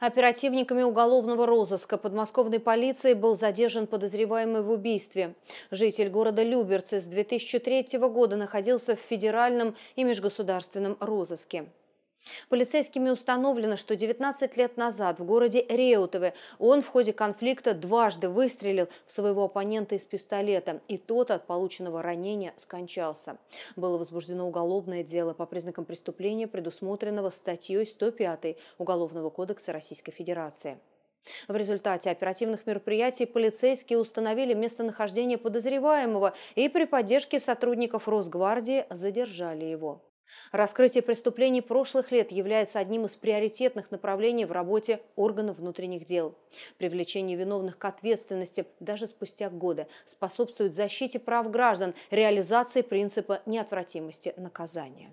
Оперативниками уголовного розыска подмосковной полиции был задержан подозреваемый в убийстве. Житель города Люберцы с 2003 года находился в федеральном и межгосударственном розыске. Полицейскими установлено, что 19 лет назад в городе Реутове он в ходе конфликта дважды выстрелил в своего оппонента из пистолета, и тот от полученного ранения скончался. Было возбуждено уголовное дело по признакам преступления, предусмотренного статьей 105 Уголовного кодекса Российской Федерации. В результате оперативных мероприятий полицейские установили местонахождение подозреваемого и при поддержке сотрудников Росгвардии задержали его. Раскрытие преступлений прошлых лет является одним из приоритетных направлений в работе органов внутренних дел. Привлечение виновных к ответственности даже спустя годы способствует защите прав граждан, реализации принципа неотвратимости наказания.